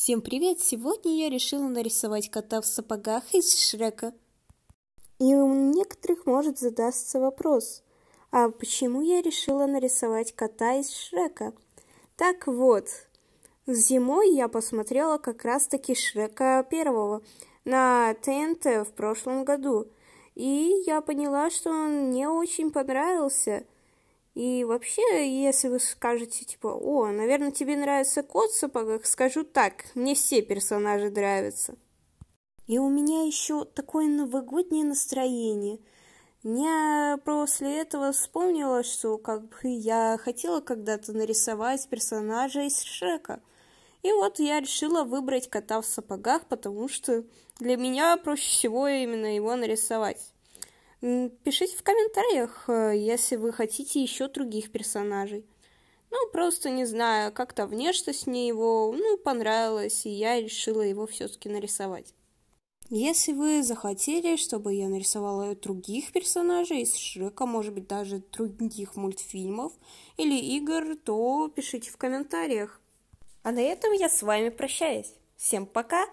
Всем привет! Сегодня я решила нарисовать кота в сапогах из Шрека. И у некоторых может задастся вопрос, а почему я решила нарисовать кота из Шрека? Так вот, зимой я посмотрела как раз-таки Шрека первого на ТНТ в прошлом году, и я поняла, что он мне очень понравился – и вообще, если вы скажете, типа, о, наверное, тебе нравится кот в сапогах, скажу так, мне все персонажи нравятся. И у меня еще такое новогоднее настроение. Я после этого вспомнила, что как бы я хотела когда-то нарисовать персонажа из Шрека. И вот я решила выбрать кота в сапогах, потому что для меня проще всего именно его нарисовать. Пишите в комментариях, э, если вы хотите еще других персонажей. Ну, просто не знаю, как-то внешность мне его, ну, понравилась, и я решила его все-таки нарисовать. Если вы захотели, чтобы я нарисовала других персонажей из Шрека, может быть, даже других мультфильмов или игр, то пишите в комментариях. А на этом я с вами прощаюсь. Всем пока!